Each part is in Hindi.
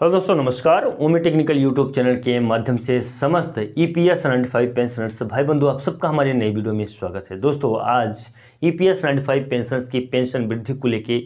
हेलो दोस्तों नमस्कार ओमी टेक्निकल यूट्यूब चैनल के माध्यम से समस्त E P S ninety five pensioners भाई बंधु आप सबका हमारे नए वीडियो में स्वागत है दोस्तों आज E P S ninety five pensioners की पेंशन वृद्धि को लेके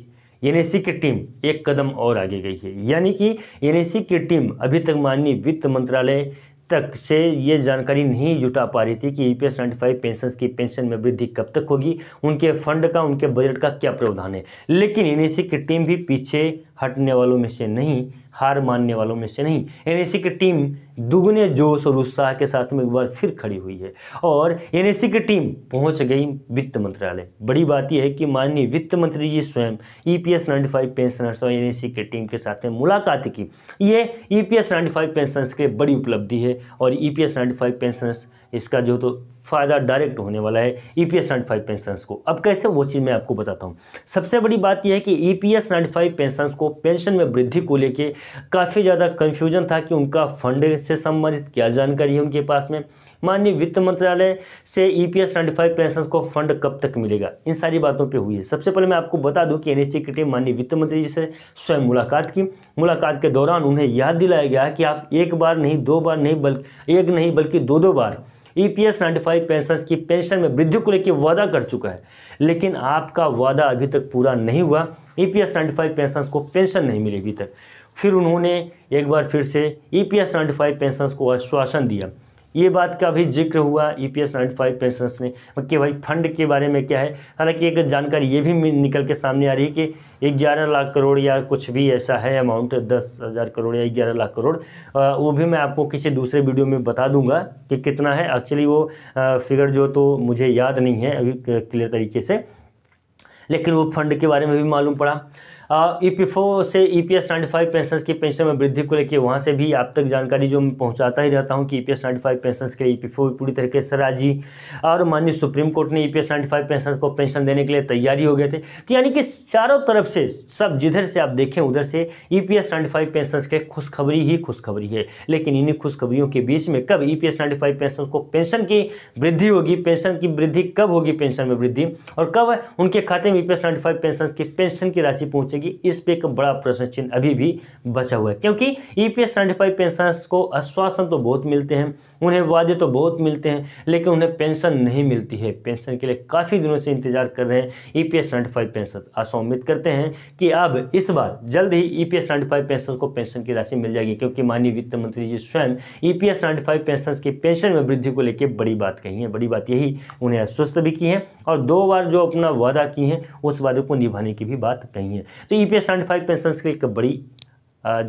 एन की टीम एक कदम और आगे गई है यानी कि एन की टीम अभी तक माननीय वित्त मंत्रालय तक से ये जानकारी नहीं जुटा पा रही थी कि E P S ninety five pension की पेंशन में वृद्धि कब तक होगी उनके फंड का उनके बजट का क्या प्रावधान है लेकिन एन की टीम भी पीछे हटने वालों में से नहीं हार मानने वालों में से नहीं एन की टीम दुगने जोश और उत्साह के साथ में एक बार फिर खड़ी हुई है और एन की टीम पहुंच गई वित्त मंत्रालय बड़ी बात यह है कि माननीय वित्त मंत्री जी स्वयं E e P S ninety five pensioners और एन की टीम के साथ में मुलाकात की ये E e P S ninety five pensioners की बड़ी उपलब्धि है और E e P S ninety five pensioners इसका जो तो फ़ायदा डायरेक्ट होने वाला है E P S ninety five pensioners को अब कैसे वो चीज़ मैं आपको बताता हूँ सबसे बड़ी बात यह है कि E P S ninety five pensioners को पेंशन में वृद्धि को लेकर काफ़ी ज़्यादा कन्फ्यूजन था कि उनका फंड से संबंधित क्या जानकारी है उनके पास में माननीय वित्त मंत्रालय से ई पी एस पेंशन को फंड कब तक मिलेगा इन सारी बातों पे हुई है सबसे पहले मैं आपको बता दूं कि एनएससी की टीम माननीय वित्त मंत्री जी से स्वयं मुलाकात की मुलाकात के दौरान उन्हें याद दिलाया गया कि आप एक बार नहीं दो बार नहीं बल्कि एक नहीं बल्कि दो दो बार ईपीएस फाइव पेंशन की पेंशन में वृद्धि को लेकर वादा कर चुका है लेकिन आपका वादा अभी तक पूरा नहीं हुआ ईपीएस फाइव पेंशन को पेंशन नहीं मिली अभी तक फिर उन्होंने एक बार फिर से ईपीएस फाइव पेंशन को आश्वासन दिया ये बात का भी जिक्र हुआ E P S nine five pensioners ने कि भाई फंड के बारे में क्या है हालांकि एक जानकारी ये भी निकल के सामने आ रही है कि ग्यारह लाख करोड़ या कुछ भी ऐसा है अमाउंट दस हज़ार करोड़ या ग्यारह लाख करोड़ आ, वो भी मैं आपको किसी दूसरे वीडियो में बता दूंगा कि कितना है एक्चुअली वो आ, फिगर जो तो मुझे याद नहीं है अभी क्लियर तरीके से लेकिन वो फंड के बारे में भी मालूम पड़ा ई पी e से E P S ninety five pension की पेंशन में वृद्धि को लेकर वहाँ से भी आप तक जानकारी जो मैं पहुँचाता ही रहता हूँ कि E P S ninety five pension के लिए ई e पी पूरी तरीके से राजी और माननीय सुप्रीम कोर्ट ने E P S ninety five pension को पेंशन देने के लिए तैयारी हो गए थे तो यानी कि चारों तरफ से सब जिधर से आप देखें उधर से E P S ninety five pension के खुशखबरी ही खुशखबरी है लेकिन इन्हीं खुशखबरियों के बीच में कब E P S ninety five pension को पेंशन की वृद्धि होगी पेंशन की वृद्धि कब होगी पेंशन में वृद्धि और कब उनके खाते में यूपीएस नाइन्टी फाइव पेंशन की पेंशन की राशि पहुंचेगी इस पर एक बड़ा प्रश्न चिन्ह अभी भी बचा हुआ है क्योंकि ईपीएस नाइन्टी फाइव पेंशन को आश्वासन तो बहुत मिलते हैं उन्हें वादे तो बहुत मिलते हैं लेकिन उन्हें पेंशन नहीं मिलती है पेंशन के लिए काफ़ी दिनों से इंतजार कर रहे हैं ईपीएस नाइन्टी फाइव पेंशन आशा उम्मीद करते हैं कि अब इस बार जल्द ही ईपीएस नाइन्टी फाइव पेंशन को पेंशन की राशि मिल जाएगी क्योंकि माननीय वित्त मंत्री जी स्वयं ईपीएस नाइन्टी फाइव पेंशन की पेंशन में वृद्धि को लेकर बड़ी बात कही है बड़ी बात यही उन्हें आश्वस्त भी की है और दो बार जो अपना वादा की है उस वादे को निभाने की भी बात कही है तो E P S five pension के लिए एक बड़ी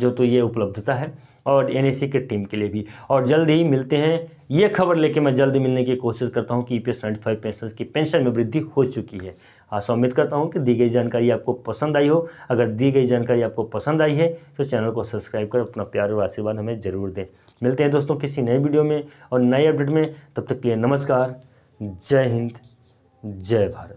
जो तो ये उपलब्धता है और एन की टीम के लिए भी और जल्द ही मिलते हैं ये खबर लेके मैं जल्द मिलने की कोशिश करता हूँ कि E P S five pension की पेंशन में वृद्धि हो चुकी है आशा उम्मीद करता हूँ कि दी गई जानकारी आपको पसंद आई हो अगर दी गई जानकारी आपको पसंद आई है तो चैनल को सब्सक्राइब कर अपना प्यार और आशीर्वाद हमें ज़रूर दें मिलते हैं दोस्तों किसी नए वीडियो में और नए अपडेट में तब तक के लिए नमस्कार जय हिंद जय भारत